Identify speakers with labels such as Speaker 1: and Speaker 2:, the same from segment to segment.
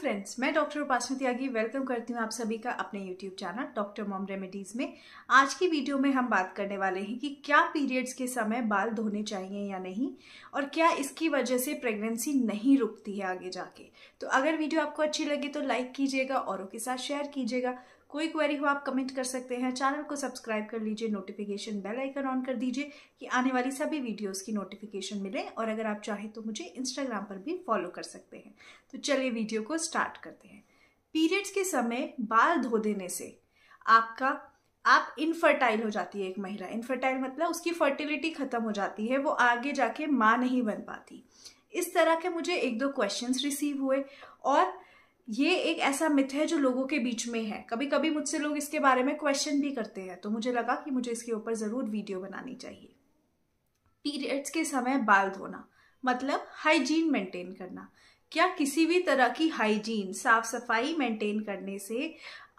Speaker 1: friends मैं doctor उपासना त्यागी welcome करती हूँ आप सभी का अपने YouTube channel doctor mom remedies में आज की वीडियो में हम बात करने वाले हैं कि क्या पीरियड्स के समय बाल धोने चाहिए या नहीं और क्या इसकी वजह से प्रेगनेंसी नहीं रुकती है आगे जाके तो अगर वीडियो आपको अच्छी लगी तो लाइक कीजिएगा औरों के साथ शेयर कीजिएगा कोई क्वेरी हो आप कमेंट कर सकते हैं चैनल को सब्सक्राइब कर लीजिए नोटिफिकेशन बेल आइकन ऑन कर दीजिए कि आने वाली सभी वीडियोस की नोटिफिकेशन मिले और अगर आप चाहें तो मुझे इंस्टाग्राम पर भी फॉलो कर सकते हैं तो चलिए वीडियो को स्टार्ट करते हैं पीरियड्स के समय बाल धो देने से आपका आप इनफर्टाइल हो जाती है एक महिला इनफर्टाइल मतलब उसकी फर्टिलिटी ख़त्म हो जाती है वो आगे जाके माँ नहीं बन पाती इस तरह के मुझे एक दो क्वेश्चंस रिसीव हुए और ये एक ऐसा मिथ है जो लोगों के बीच में है कभी कभी मुझसे लोग इसके बारे में क्वेश्चन भी करते हैं तो मुझे लगा कि मुझे इसके ऊपर ज़रूर वीडियो बनानी चाहिए पीरियड्स के समय बाल धोना मतलब हाइजीन मेंटेन करना क्या किसी भी तरह की हाइजीन साफ सफाई मेंटेन करने से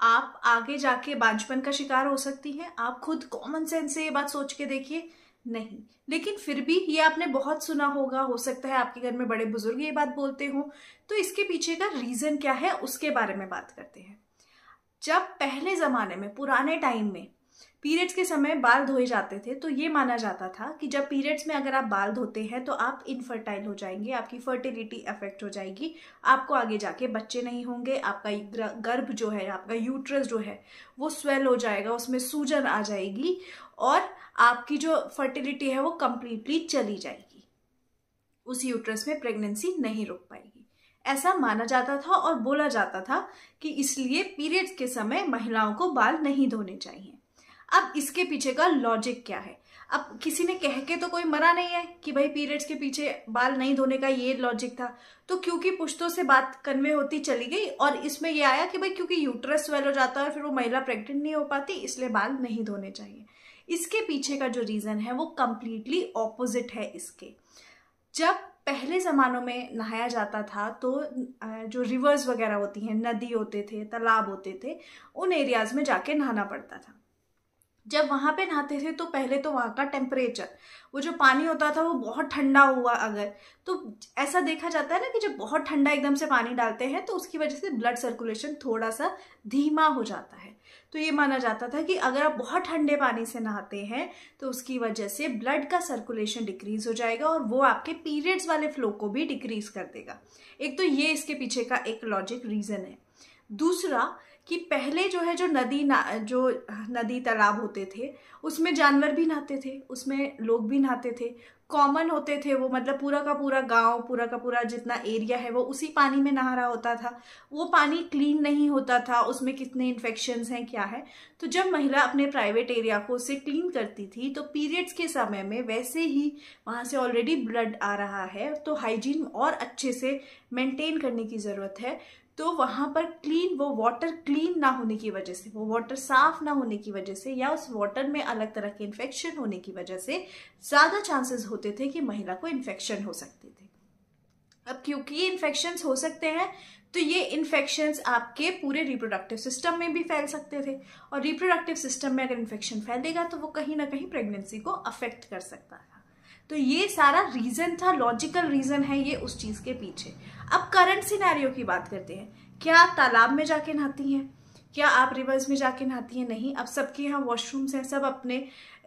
Speaker 1: आप आगे जाके बांझपन का शिकार हो सकती हैं आप खुद कॉमन सेंस से ये बात सोच के देखिए नहीं लेकिन फिर भी ये आपने बहुत सुना होगा हो सकता है आपके घर में बड़े बुजुर्ग ये बात बोलते हों तो इसके पीछे का रीज़न क्या है उसके बारे में बात करते हैं जब पहले ज़माने में पुराने टाइम में पीरियड्स के समय बाल धोए जाते थे तो ये माना जाता था कि जब पीरियड्स में अगर आप बाल धोते हैं तो आप इनफर्टाइल हो जाएंगे आपकी फर्टिलिटी अफेक्ट हो जाएगी आपको आगे जाके बच्चे नहीं होंगे आपका गर्भ जो है आपका यूट्रस जो है वो स्वेल हो जाएगा उसमें सूजन आ जाएगी और आपकी जो फर्टिलिटी है वो कम्प्लीटली चली जाएगी उस यूट्रस में प्रेगनेंसी नहीं रुक पाएगी ऐसा माना जाता था और बोला जाता था कि इसलिए पीरियड्स के समय महिलाओं को बाल नहीं धोने चाहिए अब इसके पीछे का लॉजिक क्या है अब किसी ने कह के तो कोई मरा नहीं है कि भाई पीरियड्स के पीछे बाल नहीं धोने का ये लॉजिक था तो क्योंकि पुश्तों से बात कन्वे होती चली गई और इसमें यह आया कि भाई क्योंकि यूट्रस स्वेल हो जाता है और फिर वो महिला प्रेग्नेंट नहीं हो पाती इसलिए बाल नहीं धोने चाहिए इसके पीछे का जो रीज़न है वो कम्प्लीटली ऑपोजिट है इसके जब पहले ज़मानों में नहाया जाता था तो जो रिवर्स वगैरह होती हैं नदी होते थे तालाब होते थे उन एरियाज़ में जाके नहाना पड़ता था जब वहाँ पे नहाते थे तो पहले तो वहाँ का टेम्परेचर वो जो पानी होता था वो बहुत ठंडा हुआ अगर तो ऐसा देखा जाता है ना कि जब बहुत ठंडा एकदम से पानी डालते हैं तो उसकी वजह से ब्लड सर्कुलेशन थोड़ा सा धीमा हो जाता है तो ये माना जाता था कि अगर आप बहुत ठंडे पानी से नहाते हैं तो उसकी वजह से ब्लड का सर्कुलेशन डिक्रीज हो जाएगा और वो आपके पीरियड्स वाले फ्लो को भी डिक्रीज कर देगा एक तो ये इसके पीछे का एक लॉजिक रीज़न है दूसरा कि पहले जो है जो नदी ना जो नदी तालाब होते थे उसमें जानवर भी नहाते थे उसमें लोग भी नहाते थे कॉमन होते थे वो मतलब पूरा का पूरा गांव पूरा का पूरा जितना एरिया है वो उसी पानी में नहा रहा होता था वो पानी क्लीन नहीं होता था उसमें कितने इन्फेक्शन हैं क्या है तो जब महिला अपने प्राइवेट एरिया को उसे क्लीन करती थी तो पीरियड्स के समय में वैसे ही वहाँ से ऑलरेडी ब्लड आ रहा है तो हाइजीन और अच्छे से मेनटेन करने की ज़रूरत है तो वहाँ पर क्लीन वो वाटर क्लीन ना होने की वजह से वो वाटर साफ ना होने की वजह से या उस वाटर में अलग तरह के इन्फेक्शन होने की वजह से ज़्यादा चांसेस हो होते थे कि महिला को इन्फेक्शन हो सकते थे अब क्योंकि ये इन्फेक्शन हो सकते हैं तो ये इन्फेक्शन आपके पूरे रिप्रोडक्टिव सिस्टम में भी फैल सकते थे और रिप्रोडक्टिव सिस्टम में अगर इन्फेक्शन फैलेगा तो वो कहीं ना कहीं प्रेगनेंसी को अफेक्ट कर सकता था तो ये सारा रीज़न था लॉजिकल रीज़न है ये उस चीज़ के पीछे अब करंट सिनेरियो की बात करते हैं क्या आप तालाब में जाके नहाती हैं क्या आप रिवर्स में जाके नहाती हैं नहीं अब सबके यहाँ वॉशरूम्स हैं सब अपने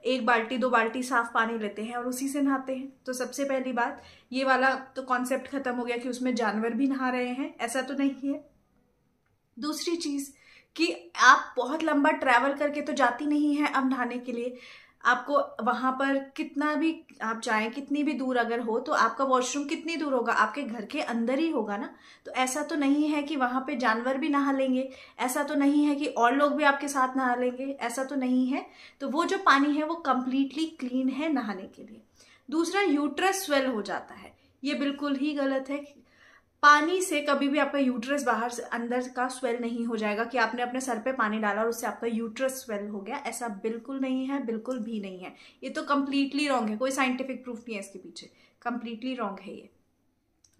Speaker 1: एक बाल्टी दो बाल्टी साफ पानी लेते हैं और उसी से नहाते हैं तो सबसे पहली बात ये वाला तो कॉन्सेप्ट खत्म हो गया कि उसमें जानवर भी नहा रहे हैं ऐसा तो नहीं है दूसरी चीज़ कि आप बहुत लंबा ट्रैवल करके तो जाती नहीं है अब नहाने के लिए आपको वहाँ पर कितना भी आप चाहे कितनी भी दूर अगर हो तो आपका वॉशरूम कितनी दूर होगा आपके घर के अंदर ही होगा ना तो ऐसा तो नहीं है कि वहाँ पे जानवर भी नहा लेंगे ऐसा तो नहीं है कि और लोग भी आपके साथ नहा लेंगे ऐसा तो नहीं है तो वो जो पानी है वो कम्प्लीटली क्लीन है नहाने के लिए दूसरा यूट्रस स्वेल हो जाता है ये बिल्कुल ही गलत है पानी से कभी भी आपका यूट्रस बाहर से अंदर का स्वेल नहीं हो जाएगा कि आपने अपने सर पे पानी डाला और उससे आपका यूट्रस स्वेल हो गया ऐसा बिल्कुल नहीं है बिल्कुल भी नहीं है ये तो कम्प्लीटली रॉन्ग है कोई साइंटिफिक प्रूफ नहीं है इसके पीछे कम्प्लीटली रॉन्ग है ये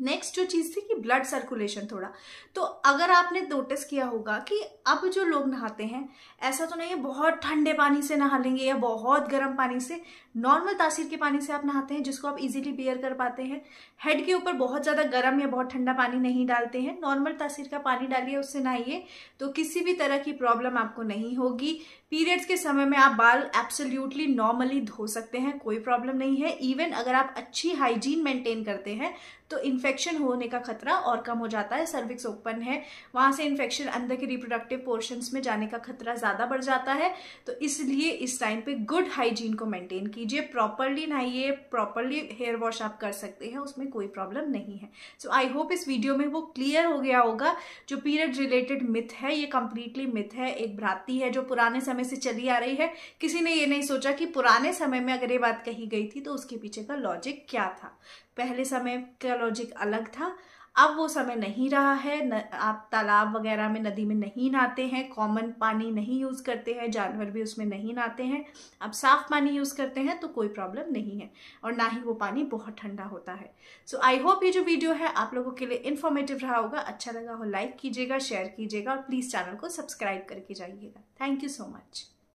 Speaker 1: नेक्स्ट जो चीज़ थी कि ब्लड सर्कुलेशन थोड़ा तो अगर आपने नोटिस किया होगा कि अब जो लोग नहाते हैं ऐसा तो नहीं है बहुत ठंडे पानी से नहा लेंगे या बहुत गर्म पानी से नॉर्मल तासीर के पानी से आप नहाते हैं जिसको आप इजीली बियर कर पाते हैं हेड के ऊपर बहुत ज़्यादा गर्म या बहुत ठंडा पानी नहीं डालते हैं नॉर्मल तासीर का पानी डालिए उससे नहाइए तो किसी भी तरह की प्रॉब्लम आपको नहीं होगी पीरियड्स के समय में आप बाल एब्सोल्युटली नॉर्मली धो सकते हैं कोई प्रॉब्लम नहीं है इवन अगर आप अच्छी हाइजीन मेंटेन करते हैं तो इन्फेक्शन होने का खतरा और कम हो जाता है सर्विक्स ओपन है वहाँ से इन्फेक्शन अंदर के रिप्रोडक्टिव पोर्शंस में जाने का खतरा ज़्यादा बढ़ जाता है तो इसलिए इस टाइम पे गुड हाइजीन को मेंटेन कीजिए प्रॉपरली नहाइए प्रॉपरली हेयर वॉश आप कर सकते हैं उसमें कोई प्रॉब्लम नहीं है सो आई होप इस वीडियो में वो क्लियर हो गया होगा जो पीरियड रिलेटेड मिथ है ये कम्प्लीटली मिथ है एक भ्राती है जो पुराने समय समय से चली आ रही है किसी ने ये नहीं सोचा कि पुराने समय में अगर ये बात कही गई थी तो उसके पीछे का लॉजिक क्या था पहले समय का लॉजिक अलग था अब वो समय नहीं रहा है न, आप तालाब वगैरह में नदी में नहीं नहाते हैं कॉमन पानी नहीं यूज़ करते हैं जानवर भी उसमें नहीं नहाते हैं आप साफ़ पानी यूज़ करते हैं तो कोई प्रॉब्लम नहीं है और ना ही वो पानी बहुत ठंडा होता है सो आई होप ये जो वीडियो है आप लोगों के लिए इन्फॉर्मेटिव रहा होगा अच्छा लगा हो लाइक कीजिएगा शेयर कीजिएगा और प्लीज़ चैनल को सब्सक्राइब करके जाइएगा थैंक यू सो मच